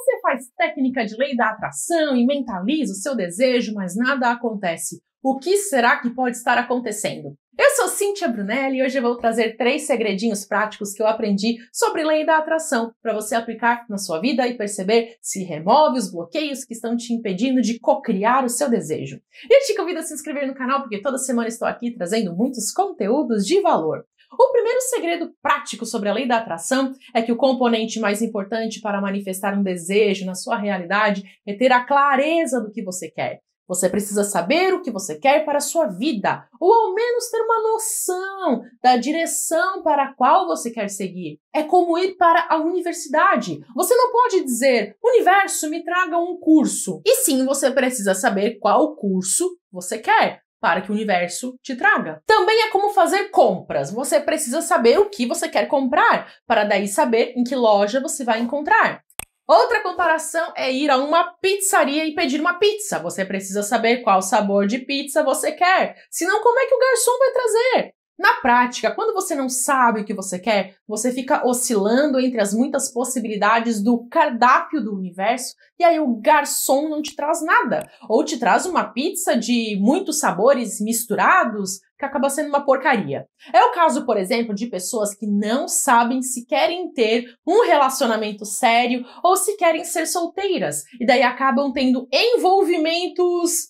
você faz técnica de lei da atração e mentaliza o seu desejo, mas nada acontece. O que será que pode estar acontecendo? Eu sou Cíntia Brunelli e hoje eu vou trazer três segredinhos práticos que eu aprendi sobre lei da atração para você aplicar na sua vida e perceber se remove os bloqueios que estão te impedindo de cocriar o seu desejo. E eu te convido a se inscrever no canal porque toda semana estou aqui trazendo muitos conteúdos de valor. O primeiro segredo prático sobre a lei da atração é que o componente mais importante para manifestar um desejo na sua realidade é ter a clareza do que você quer. Você precisa saber o que você quer para a sua vida, ou ao menos ter uma noção da direção para a qual você quer seguir. É como ir para a universidade. Você não pode dizer, universo, me traga um curso. E sim, você precisa saber qual curso você quer para que o universo te traga. Também é como fazer compras. Você precisa saber o que você quer comprar, para daí saber em que loja você vai encontrar. Outra comparação é ir a uma pizzaria e pedir uma pizza. Você precisa saber qual sabor de pizza você quer. Senão, como é que o garçom vai trazer? Na prática, quando você não sabe o que você quer, você fica oscilando entre as muitas possibilidades do cardápio do universo e aí o garçom não te traz nada. Ou te traz uma pizza de muitos sabores misturados que acaba sendo uma porcaria. É o caso, por exemplo, de pessoas que não sabem se querem ter um relacionamento sério ou se querem ser solteiras e daí acabam tendo envolvimentos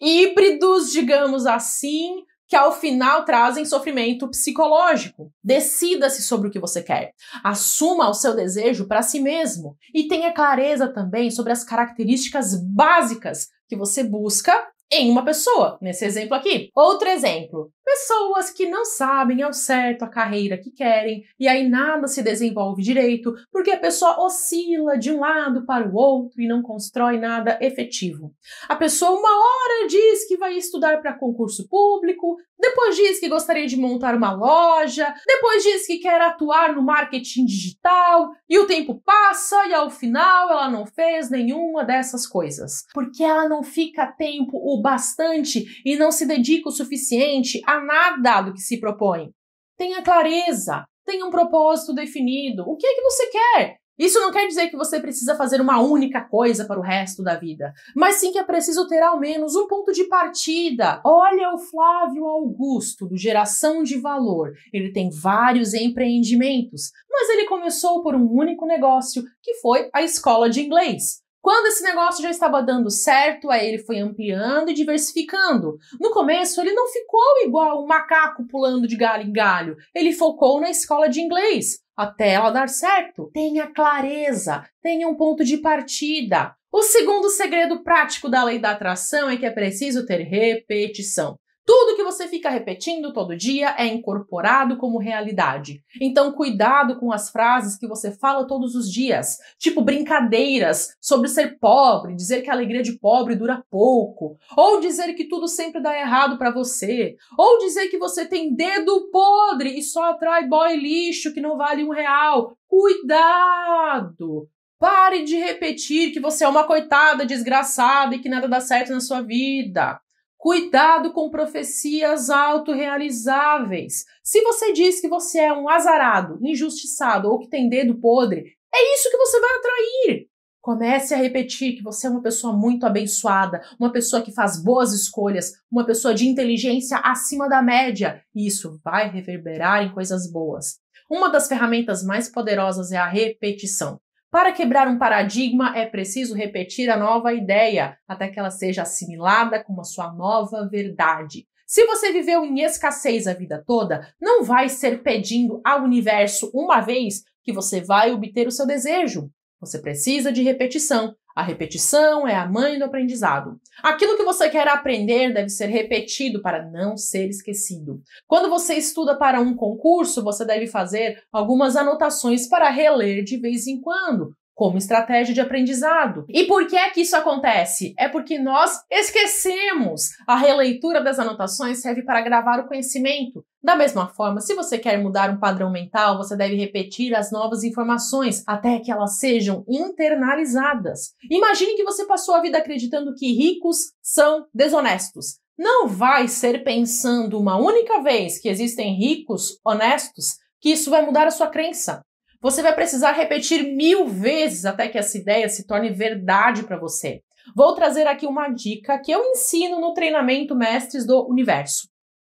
híbridos, digamos assim, que ao final trazem sofrimento psicológico. Decida-se sobre o que você quer. Assuma o seu desejo para si mesmo e tenha clareza também sobre as características básicas que você busca em uma pessoa, nesse exemplo aqui. Outro exemplo, Pessoas que não sabem ao certo a carreira que querem e aí nada se desenvolve direito porque a pessoa oscila de um lado para o outro e não constrói nada efetivo. A pessoa, uma hora, diz que vai estudar para concurso público, depois diz que gostaria de montar uma loja, depois diz que quer atuar no marketing digital e o tempo passa e ao final ela não fez nenhuma dessas coisas porque ela não fica tempo o bastante e não se dedica o suficiente a nada do que se propõe. Tenha clareza, tenha um propósito definido. O que é que você quer? Isso não quer dizer que você precisa fazer uma única coisa para o resto da vida, mas sim que é preciso ter ao menos um ponto de partida. Olha o Flávio Augusto, do Geração de Valor. Ele tem vários empreendimentos, mas ele começou por um único negócio, que foi a escola de inglês. Quando esse negócio já estava dando certo, aí ele foi ampliando e diversificando. No começo, ele não ficou igual um macaco pulando de galho em galho. Ele focou na escola de inglês, até ela dar certo. Tenha clareza, tenha um ponto de partida. O segundo segredo prático da lei da atração é que é preciso ter repetição. Tudo que você fica repetindo todo dia é incorporado como realidade. Então, cuidado com as frases que você fala todos os dias, tipo brincadeiras sobre ser pobre, dizer que a alegria de pobre dura pouco, ou dizer que tudo sempre dá errado para você, ou dizer que você tem dedo podre e só atrai boy lixo que não vale um real. Cuidado! Pare de repetir que você é uma coitada desgraçada e que nada dá certo na sua vida. Cuidado com profecias autorrealizáveis. Se você diz que você é um azarado, injustiçado ou que tem dedo podre, é isso que você vai atrair. Comece a repetir que você é uma pessoa muito abençoada, uma pessoa que faz boas escolhas, uma pessoa de inteligência acima da média. isso vai reverberar em coisas boas. Uma das ferramentas mais poderosas é a repetição. Para quebrar um paradigma, é preciso repetir a nova ideia até que ela seja assimilada como a sua nova verdade. Se você viveu em escassez a vida toda, não vai ser pedindo ao universo uma vez que você vai obter o seu desejo. Você precisa de repetição. A repetição é a mãe do aprendizado. Aquilo que você quer aprender deve ser repetido para não ser esquecido. Quando você estuda para um concurso, você deve fazer algumas anotações para reler de vez em quando, como estratégia de aprendizado. E por que é que isso acontece? É porque nós esquecemos. A releitura das anotações serve para gravar o conhecimento, da mesma forma, se você quer mudar um padrão mental, você deve repetir as novas informações até que elas sejam internalizadas. Imagine que você passou a vida acreditando que ricos são desonestos. Não vai ser pensando uma única vez que existem ricos honestos que isso vai mudar a sua crença. Você vai precisar repetir mil vezes até que essa ideia se torne verdade para você. Vou trazer aqui uma dica que eu ensino no treinamento Mestres do Universo.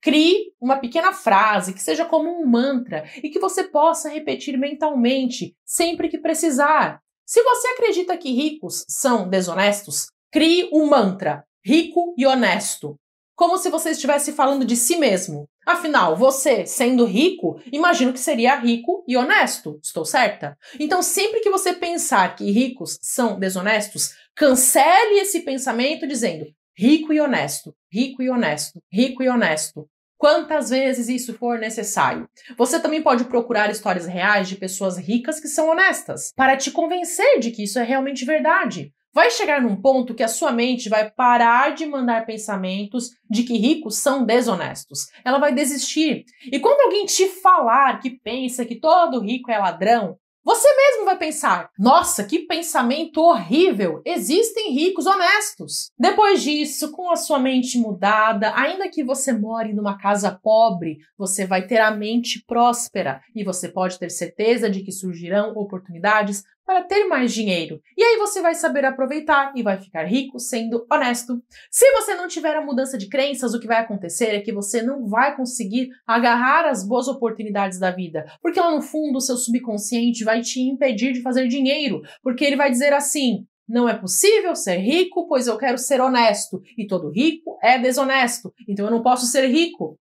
Crie uma pequena frase que seja como um mantra e que você possa repetir mentalmente sempre que precisar. Se você acredita que ricos são desonestos, crie um mantra: rico e honesto. Como se você estivesse falando de si mesmo. Afinal, você, sendo rico, imagino que seria rico e honesto, estou certa? Então, sempre que você pensar que ricos são desonestos, cancele esse pensamento dizendo rico e honesto, rico e honesto, rico e honesto quantas vezes isso for necessário. Você também pode procurar histórias reais de pessoas ricas que são honestas, para te convencer de que isso é realmente verdade. Vai chegar num ponto que a sua mente vai parar de mandar pensamentos de que ricos são desonestos. Ela vai desistir. E quando alguém te falar que pensa que todo rico é ladrão, você mesmo vai pensar: nossa, que pensamento horrível! Existem ricos honestos. Depois disso, com a sua mente mudada, ainda que você more numa casa pobre, você vai ter a mente próspera e você pode ter certeza de que surgirão oportunidades para ter mais dinheiro. E aí você vai saber aproveitar e vai ficar rico sendo honesto. Se você não tiver a mudança de crenças, o que vai acontecer é que você não vai conseguir agarrar as boas oportunidades da vida, porque lá no fundo o seu subconsciente vai te impedir de fazer dinheiro, porque ele vai dizer assim: não é possível ser rico, pois eu quero ser honesto. E todo rico é desonesto, então eu não posso ser rico.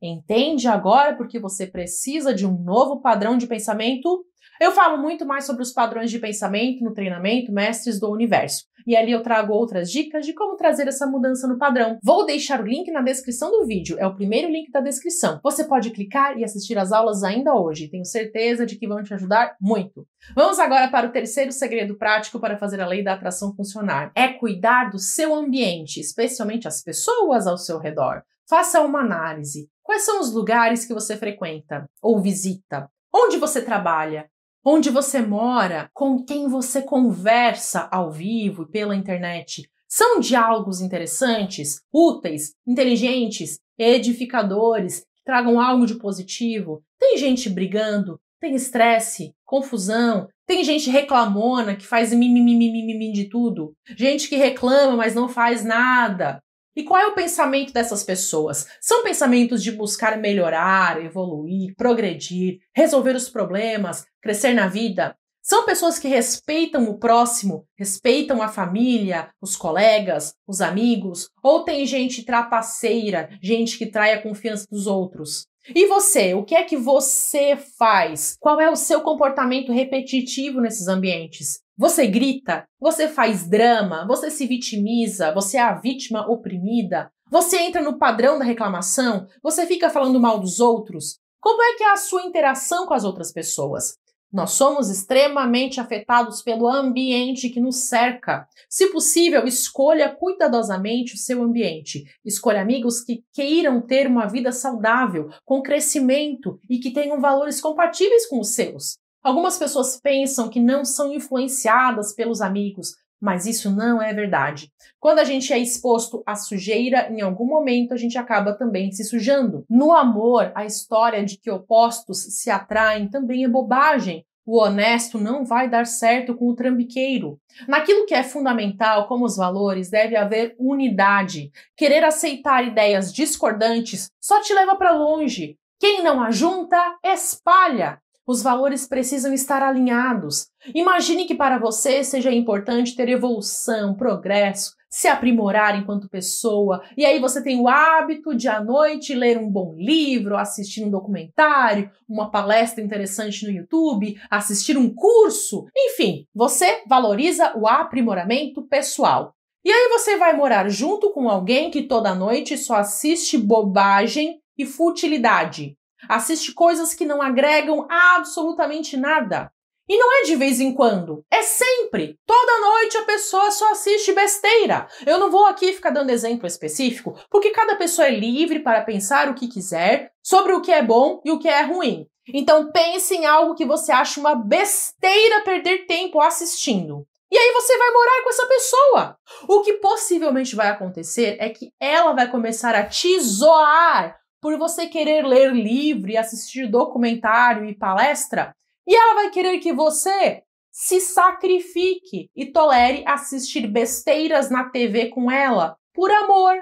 Entende agora porque você precisa de um novo padrão de pensamento eu falo muito mais sobre os padrões de pensamento no treinamento Mestres do Universo. E ali eu trago outras dicas de como trazer essa mudança no padrão. Vou deixar o link na descrição do vídeo, é o primeiro link da descrição. Você pode clicar e assistir as aulas ainda hoje, tenho certeza de que vão te ajudar muito. Vamos agora para o terceiro segredo prático para fazer a lei da atração funcionar: é cuidar do seu ambiente, especialmente as pessoas ao seu redor. Faça uma análise. Quais são os lugares que você frequenta ou visita? Onde você trabalha? onde você mora, com quem você conversa ao vivo e pela internet. São diálogos interessantes, úteis, inteligentes, edificadores, que tragam algo de positivo. Tem gente brigando, tem estresse, confusão, tem gente reclamona que faz mimimi de tudo, gente que reclama mas não faz nada, e qual é o pensamento dessas pessoas? São pensamentos de buscar melhorar, evoluir, progredir, resolver os problemas, crescer na vida? São pessoas que respeitam o próximo, respeitam a família, os colegas, os amigos, ou tem gente trapaceira, gente que trai a confiança dos outros? E você, o que é que você faz? Qual é o seu comportamento repetitivo nesses ambientes? Você grita, você faz drama, você se vitimiza, você é a vítima oprimida, você entra no padrão da reclamação, você fica falando mal dos outros. Como é que é a sua interação com as outras pessoas? Nós somos extremamente afetados pelo ambiente que nos cerca. Se possível, escolha cuidadosamente o seu ambiente. Escolha amigos que queiram ter uma vida saudável, com crescimento e que tenham valores compatíveis com os seus. Algumas pessoas pensam que não são influenciadas pelos amigos, mas isso não é verdade. Quando a gente é exposto à sujeira, em algum momento a gente acaba também se sujando. No amor, a história de que opostos se atraem também é bobagem. O honesto não vai dar certo com o trambiqueiro. Naquilo que é fundamental, como os valores, deve haver unidade. Querer aceitar ideias discordantes só te leva para longe. Quem não ajunta, espalha. Os valores precisam estar alinhados. Imagine que para você seja importante ter evolução, progresso, se aprimorar enquanto pessoa. E aí você tem o hábito de à noite ler um bom livro, assistir um documentário, uma palestra interessante no YouTube, assistir um curso. Enfim, você valoriza o aprimoramento pessoal. E aí você vai morar junto com alguém que toda noite só assiste bobagem e futilidade assiste coisas que não agregam absolutamente nada. E não é de vez em quando, é sempre. Toda noite a pessoa só assiste besteira. Eu não vou aqui ficar dando exemplo específico, porque cada pessoa é livre para pensar o que quiser sobre o que é bom e o que é ruim. Então pense em algo que você acha uma besteira perder tempo assistindo. E aí você vai morar com essa pessoa. O que possivelmente vai acontecer é que ela vai começar a te zoar por você querer ler livro e assistir documentário e palestra, e ela vai querer que você se sacrifique e tolere assistir besteiras na TV com ela por amor.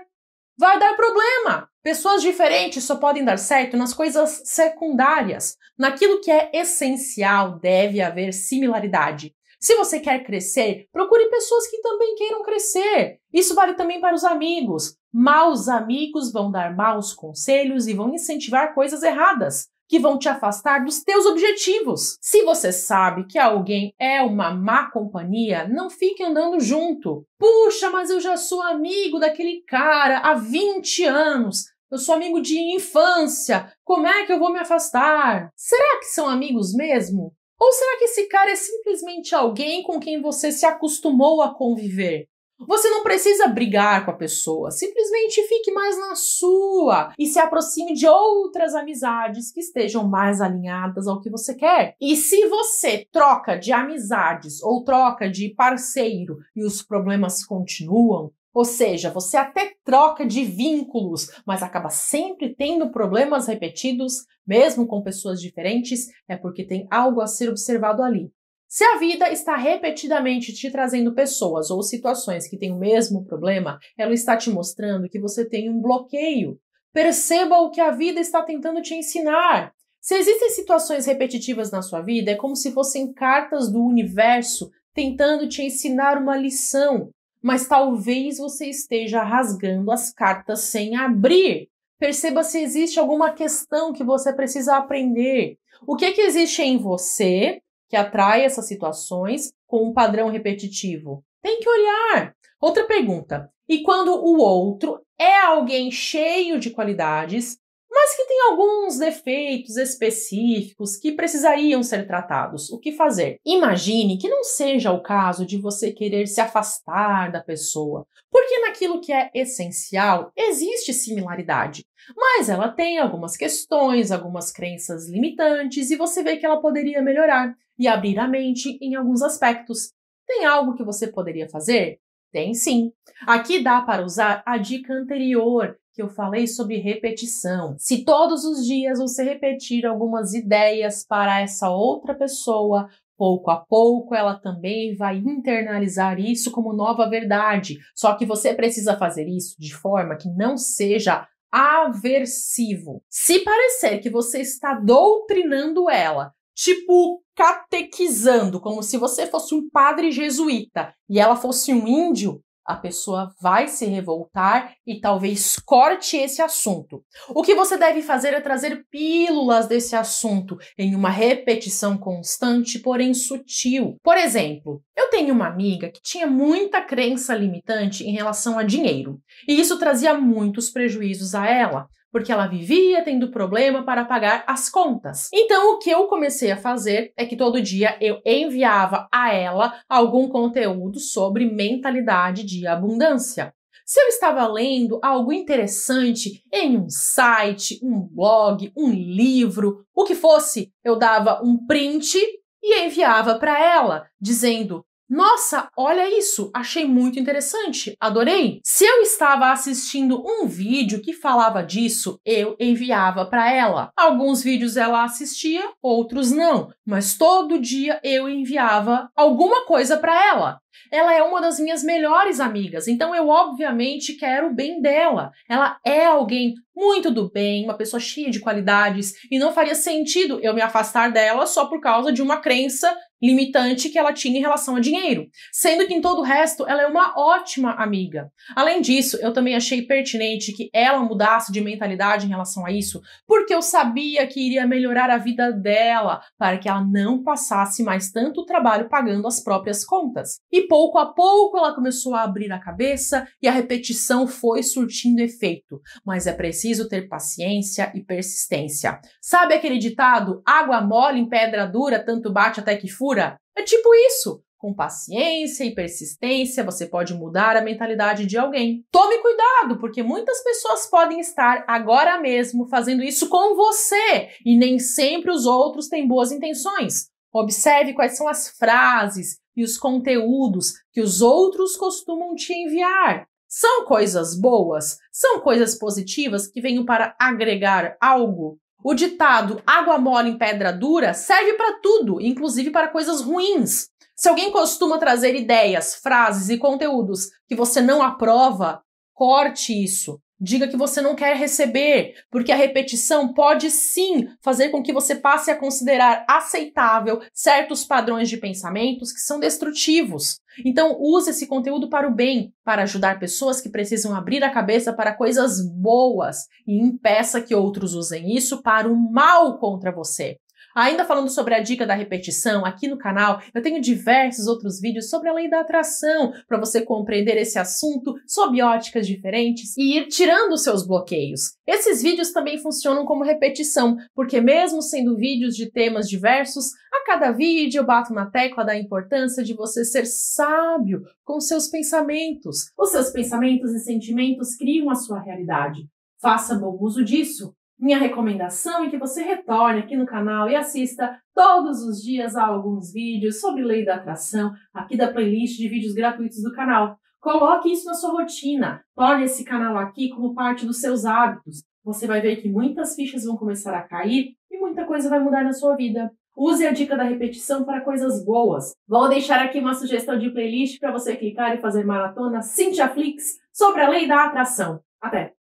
Vai dar problema. Pessoas diferentes só podem dar certo nas coisas secundárias. Naquilo que é essencial, deve haver similaridade. Se você quer crescer, procure pessoas que também queiram crescer. Isso vale também para os amigos. Maus amigos vão dar maus conselhos e vão incentivar coisas erradas que vão te afastar dos teus objetivos. Se você sabe que alguém é uma má companhia, não fique andando junto. Puxa, mas eu já sou amigo daquele cara há 20 anos. Eu sou amigo de infância. Como é que eu vou me afastar? Será que são amigos mesmo? Ou será que esse cara é simplesmente alguém com quem você se acostumou a conviver? Você não precisa brigar com a pessoa, simplesmente fique mais na sua e se aproxime de outras amizades que estejam mais alinhadas ao que você quer. E se você troca de amizades ou troca de parceiro e os problemas continuam, ou seja, você até troca de vínculos, mas acaba sempre tendo problemas repetidos, mesmo com pessoas diferentes, é porque tem algo a ser observado ali. Se a vida está repetidamente te trazendo pessoas ou situações que têm o mesmo problema, ela está te mostrando que você tem um bloqueio. Perceba o que a vida está tentando te ensinar. Se existem situações repetitivas na sua vida, é como se fossem cartas do universo tentando te ensinar uma lição mas talvez você esteja rasgando as cartas sem abrir. Perceba se existe alguma questão que você precisa aprender. O que é que existe em você que atrai essas situações com um padrão repetitivo? Tem que olhar. Outra pergunta: e quando o outro é alguém cheio de qualidades, mas que tem alguns defeitos específicos que precisariam ser tratados. O que fazer? Imagine que não seja o caso de você querer se afastar da pessoa, porque naquilo que é essencial existe similaridade, mas ela tem algumas questões, algumas crenças limitantes e você vê que ela poderia melhorar e abrir a mente em alguns aspectos. Tem algo que você poderia fazer? Tem sim. Aqui dá para usar a dica anterior que eu falei sobre repetição. Se todos os dias você repetir algumas ideias para essa outra pessoa, pouco a pouco ela também vai internalizar isso como nova verdade. Só que você precisa fazer isso de forma que não seja aversivo. Se parecer que você está doutrinando ela, tipo catequizando, como se você fosse um padre jesuíta e ela fosse um índio, a pessoa vai se revoltar e talvez corte esse assunto. O que você deve fazer é trazer pílulas desse assunto em uma repetição constante, porém sutil. Por exemplo, eu tenho uma amiga que tinha muita crença limitante em relação a dinheiro, e isso trazia muitos prejuízos a ela porque ela vivia tendo problema para pagar as contas. Então, o que eu comecei a fazer é que todo dia eu enviava a ela algum conteúdo sobre mentalidade de abundância. Se eu estava lendo algo interessante em um site, um blog, um livro, o que fosse, eu dava um print e enviava para ela, dizendo: nossa, olha isso, achei muito interessante, adorei. Se eu estava assistindo um vídeo que falava disso, eu enviava para ela. Alguns vídeos ela assistia, outros não, mas todo dia eu enviava alguma coisa para ela. Ela é uma das minhas melhores amigas, então eu obviamente quero o bem dela. Ela é alguém muito do bem, uma pessoa cheia de qualidades, e não faria sentido eu me afastar dela só por causa de uma crença limitante que ela tinha em relação a dinheiro, sendo que em todo o resto ela é uma ótima amiga. Além disso, eu também achei pertinente que ela mudasse de mentalidade em relação a isso, porque eu sabia que iria melhorar a vida dela para que ela não passasse mais tanto trabalho pagando as próprias contas. E pouco a pouco ela começou a abrir a cabeça e a repetição foi surtindo efeito. Mas é preciso ter paciência e persistência. Sabe aquele ditado: água mole em pedra dura, tanto bate até que fura? É tipo isso. Com paciência e persistência, você pode mudar a mentalidade de alguém. Tome cuidado, porque muitas pessoas podem estar agora mesmo fazendo isso com você e nem sempre os outros têm boas intenções. Observe quais são as frases, e os conteúdos que os outros costumam te enviar. São coisas boas, são coisas positivas que venham para agregar algo. O ditado água mole em pedra dura serve para tudo, inclusive para coisas ruins. Se alguém costuma trazer ideias, frases e conteúdos que você não aprova, corte isso. Diga que você não quer receber, porque a repetição pode sim fazer com que você passe a considerar aceitável certos padrões de pensamentos que são destrutivos. Então, use esse conteúdo para o bem, para ajudar pessoas que precisam abrir a cabeça para coisas boas e impeça que outros usem isso para o mal contra você. Ainda falando sobre a dica da repetição, aqui no canal eu tenho diversos outros vídeos sobre a lei da atração, para você compreender esse assunto sob óticas diferentes e ir tirando os seus bloqueios. Esses vídeos também funcionam como repetição, porque mesmo sendo vídeos de temas diversos, a cada vídeo eu bato na tecla da importância de você ser sábio com seus pensamentos. Os seus pensamentos e sentimentos criam a sua realidade. Faça bom uso disso minha recomendação é que você retorne aqui no canal e assista todos os dias a alguns vídeos sobre lei da atração aqui da playlist de vídeos gratuitos do canal. Coloque isso na sua rotina, torne esse canal aqui como parte dos seus hábitos. Você vai ver que muitas fichas vão começar a cair e muita coisa vai mudar na sua vida. Use a dica da repetição para coisas boas. Vou deixar aqui uma sugestão de playlist para você clicar e fazer maratona Cintia Flix sobre a lei da atração. Até!